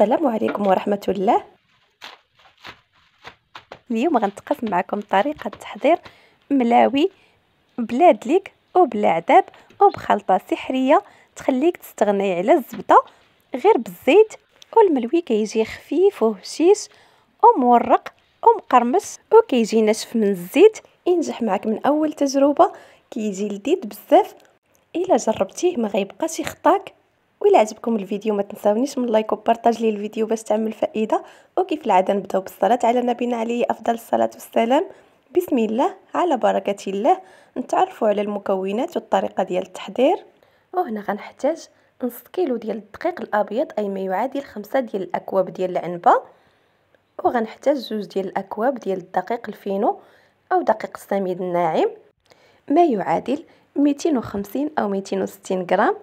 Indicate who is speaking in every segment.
Speaker 1: السلام عليكم ورحمة الله اليوم غنتقاسم معكم طريقة تحضير ملاوي بلا دليك وبلا عذاب وبخلطة سحرية تخليك تستغني على الزبدة غير بالزيت والملوي كيجي خفيف وهشيش ومورق ومقرمش وكيجي ناشف من الزيت ينجح معك من اول تجربة كيجي لذيذ بزاف الا جربتيه ما غيبقاش يخطاك وإلا عجبكم الفيديو ما تنساونيش من لايك وبارطاج لي الفيديو باش تعمل فائده وكيف العاده نبداو بالصلاه على نبينا عليه افضل الصلاه والسلام بسم الله على بركه الله نتعرفوا على المكونات والطريقه ديال التحضير وهنا غنحتاج نص كيلو ديال الدقيق الابيض اي ما يعادل خمسة ديال الاكواب ديال العنبه وغنحتاج زوج ديال الاكواب ديال الدقيق الفينو او دقيق السميد الناعم ما يعادل 250 او 260 غرام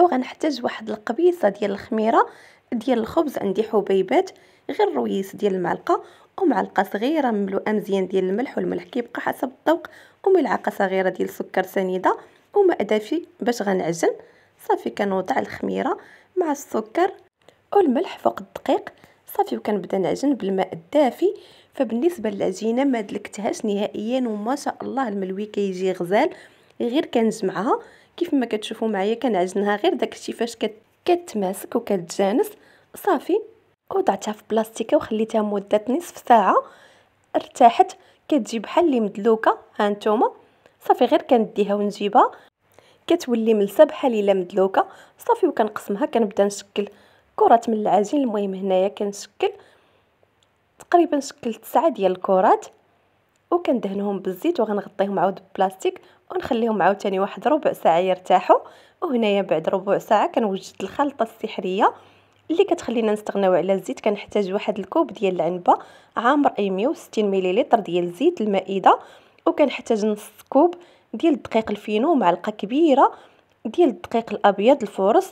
Speaker 1: وغنحتاج واحد القبيصه ديال الخميره ديال الخبز عندي حبيبات غير رويس ديال المعلقه ومعلقه صغيره مملوءه مزيان ديال الملح والملح كيبقى حسب الذوق وملعقه صغيره ديال السكر سنيده وماء دافي باش غنعجن صافي كنوضع الخميره مع السكر والملح فوق الدقيق صافي وكنبدا نعجن بالماء الدافي فبالنسبه للعجينه ما دلكتهاش نهائيا وما شاء الله الملوي كيجي غزال غير كنجمعها كيف ما كتشوفوا معايا كنعجنها غير داكشي فاش كت... كتماسك وكتجانس صافي وضعتها في بلاستيكه وخليتها مده نصف ساعه ارتاحت كتجي بحال اللي مدلوكه ها نتوما صافي غير كنديها ونجيبها كتولي ملسه بحال الا مدلوكه صافي وكنقسمها كنبدا نشكل كرات من العجين المهم هنايا كنشكل تقريبا شكلت تسعة ديال الكرات وكندهنهم بالزيت وغنغطيهم عاود بلاستيك ونخليهم عاوتاني واحد ربع ساعه يرتاحوا وهنايا بعد ربع ساعه كنوجد الخلطه السحريه اللي كتخلينا نستغناو على الزيت كنحتاج واحد الكوب ديال العنبه عامر اي 160 مليلتر ديال الزيت المائده وكنحتاج نص كوب ديال الدقيق الفينو ومعلقه كبيره ديال الدقيق الابيض الفورص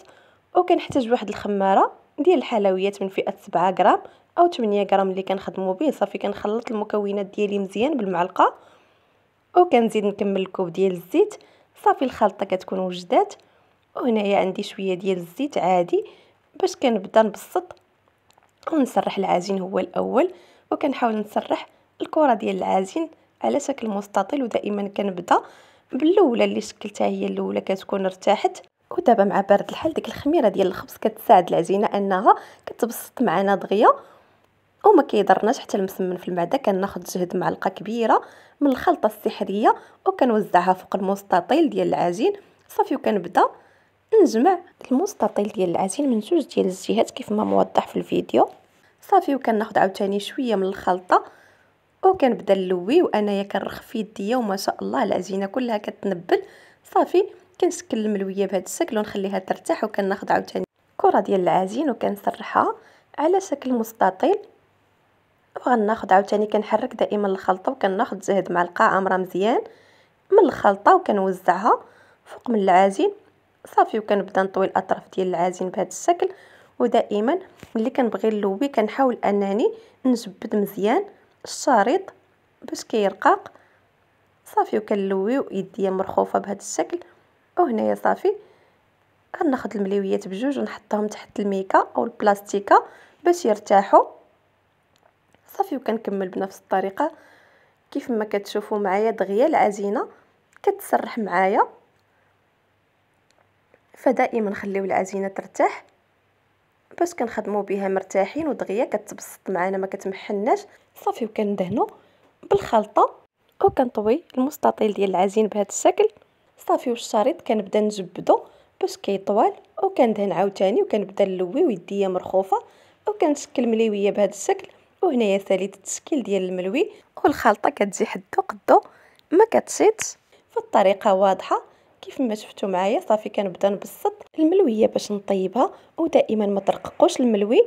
Speaker 1: وكنحتاج واحد الخماره ديال الحلويات من فئه 7 غرام او 8 غرام اللي كنخدموا به صافي كنخلط المكونات ديالي مزيان بالمعلقه وكنزيد نكمل الكوب ديال الزيت صافي الخلطه كتكون وجدات وهنايا عندي شويه ديال الزيت عادي باش كنبدا نبسط ونسرح العجين هو الاول وكنحاول نسرح الكره ديال العجين على شكل مستطيل ودائما كنبدا باللوله اللي شكلتها هي الاولى كتكون ارتاحت ودابا مع بارد الحال ديك الخميره ديال الخبز كتساعد العجينه انها كتبسط معنا دغيا وما كيضرناش حتى المسمن في المعده كناخذ جهد معلقه كبيره من الخلطه السحريه وكنوزعها فوق المستطيل ديال العجين صافي وكنبدا نجمع المستطيل ديال العجين من جوج ديال الجهات كيف ما موضح في الفيديو صافي وكناخذ عاوتاني شويه من الخلطه وكنبدا نلوي وانايا كنرخ في يديا وما شاء الله العجينه كلها كتنبل صافي كنسكن الملويه بهاد الشكل ونخليها ترتاح وكناخذ عاوتاني كره ديال العجين وكنسرحها على شكل مستطيل وغناخذ عاوتاني كنحرك دائما الخلطه وكناخذ زهد معلقه عامره مزيان من الخلطه وكنوزعها فوق من العجين صافي وكنبدا نطوي الاطراف ديال العجين بهذا الشكل ودائما ملي كنبغي نلوي كنحاول انني نجبد مزيان الشريط باش كيرقاق صافي وكنلويو يديا مرخوفه بهذا الشكل وهنايا صافي غناخذ المليويات بجوج ونحطهم تحت الميكا او البلاستيكه باش يرتاحوا صافي وكنكمل بنفس الطريقه كيف ما كتشوفوا معايا دغيا العزينه كتسرح معايا فدائما نخليو العزينه ترتاح باش كنخدمو بها مرتاحين ودغيا كتبسط معانا ما كتمحناش صافي وكندهنوا بالخلطه وكنطوي المستطيل ديال العزين بهذا الشكل صافي والشريط كنبدا نجبدو باش كيطوال وكندهن عاوتاني وكنبدا نلوي ويديا مرخوفه وكنشكل مليويه بهذا الشكل وهنايا ثالث التشكيل ديال الملوي والخلطه كتجي حدو قدو ما كتشيطش فالطريقه واضحه كيف ما شفتوا معايا صافي كنبدا نبسط الملويه باش نطيبها ودائما ما ترققوش الملوي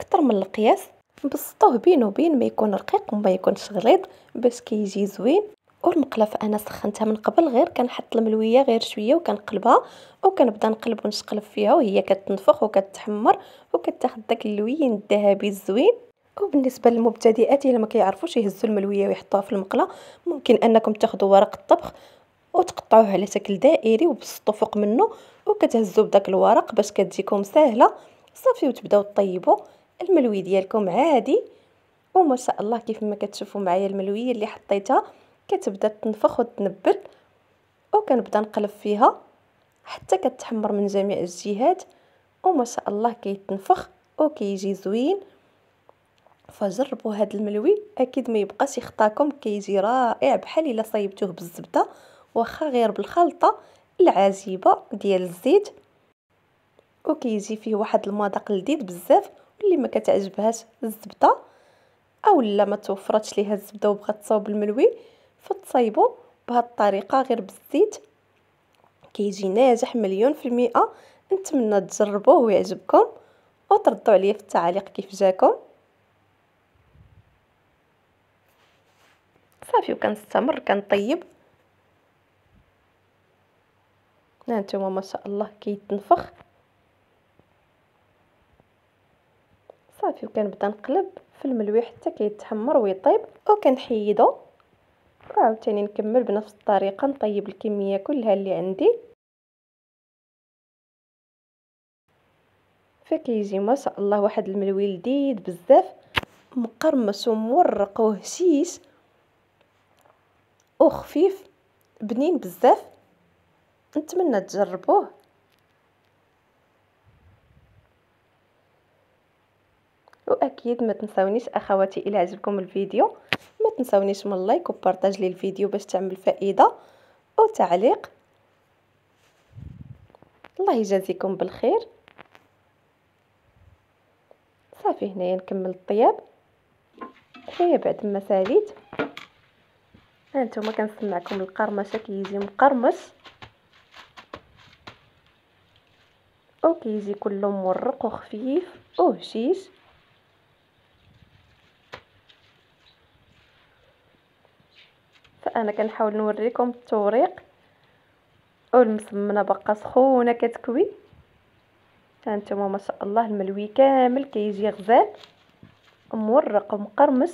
Speaker 1: اكثر من القياس نبسطوه بين وبين ما يكون رقيق وما يكونش غليظ باش كيجي زوين والمقله فانا سخنتها من قبل غير كنحط الملويه غير شويه وكنقلبها وكنبدا نقلب ونشقلب فيها وهي كتنفخ وكتحمر وكتاخذ داك اللوين الذهبي الزوين وبالنسبه للمبتدئات اللي ما كيعرفوش يهزوا الملويه ويحطوها في المقله ممكن انكم تاخذوا ورق الطبخ وتقطعوه على شكل دائري وبسطوا فوق منه وكتهزوا بداك الورق باش كتجيكم ساهله صافي وتبداو طيبوا الملوي ديالكم عادي وما شاء الله كيف ما كتشوفوا معايا الملويه اللي حطيتها كتبدا تنفخ وتنبل وكنبدا نقلب فيها حتى كتحمر من جميع الجهات وما شاء الله كيتنفخ وكيجي زوين فجربوا هاد الملوي اكيد ما يبقاش يخطاكم كيجي رائع بحال الا صايبتوه بالزبده واخا غير بالخلطه العجيبه ديال الزيت وكيجي فيه واحد المذاق لذيذ بزاف واللي ما كتعجبهاش الزبده اولا ما توفرتش ليها الزبده وبغات تصاوب الملوي فتصايبو بهاد الطريقه غير بالزيت كيجي ناجح مليون في المئه نتمنى تجربوه ويعجبكم وتردوا عليا في التعاليق كيف جاكم صافي وكنستمر كنطيب ها نتوما ما شاء الله كيتنفخ صافي وكنبدا نقلب في الملوي حتى كيتحمر ويطيب وكنحيدو وعاوتاني نكمل بنفس الطريقه نطيب الكميه كلها اللي عندي فكيجي ما شاء الله واحد الملوي لذيذ بزاف مقرمص ومورق وهشيش وخفيف بنين بزاف نتمنى تجربوه واكيد ما تنساونيش اخواتي الى عجبكم الفيديو ما تنسونيش من لايك وبارطاج لي الفيديو باش تعمل فائده وتعليق الله يجازيكم بالخير صافي هنايا نكمل الطياب شويه بعد ما ساليت هانتوما كنسمعكم القرمشه كيجي مقرمش او كيجي كله مورق وخفيف وهشيش انا كنحاول نوريكم التوريق والمسمنه باقا سخونه كتكوي هانتوما ما شاء الله الملوي كامل كيجي غزال مورق ومقرمش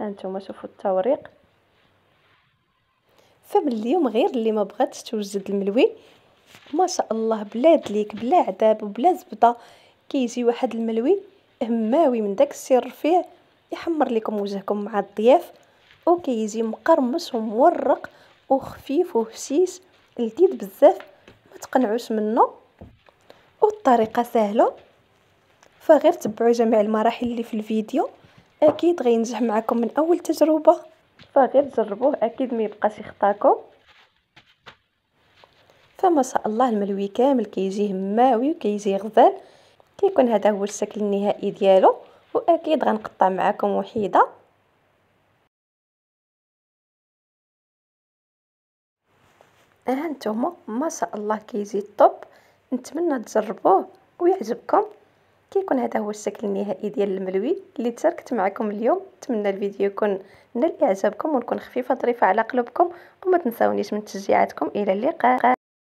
Speaker 1: هانتوما شوفوا التوريق فمن اليوم غير اللي ما بغاتش توجد الملوي ما شاء الله بلا دليك بلا عذاب وبلا زبده كيجي واحد الملوي هماوي من داك الرفيع يحمر لكم وجهكم مع الضياف وكيجي مقرمش ومورق وخفيف وهشيش لذيذ بزاف ما تقنعوش منه والطريقه سهله فغير تبعوا جميع المراحل اللي في الفيديو اكيد غينجح معكم من اول تجربه فغير جربوه اكيد ما يبقاش يخطاكم فما شاء الله الملوي كامل كيجي هماوي وكيجي غزال كيكون هذا هو الشكل النهائي ديالو اكيد غنقطع معكم وحيده ها نتوما ما شاء الله كيزيد طوب نتمنى تجربوه ويعجبكم كيكون هذا هو الشكل النهائي ديال الملوي اللي تركت معكم اليوم نتمنى الفيديو يكون نال اعجابكم ونكون خفيفه ظريفه على قلوبكم وما تنساونيش من تشجيعاتكم الى اللقاء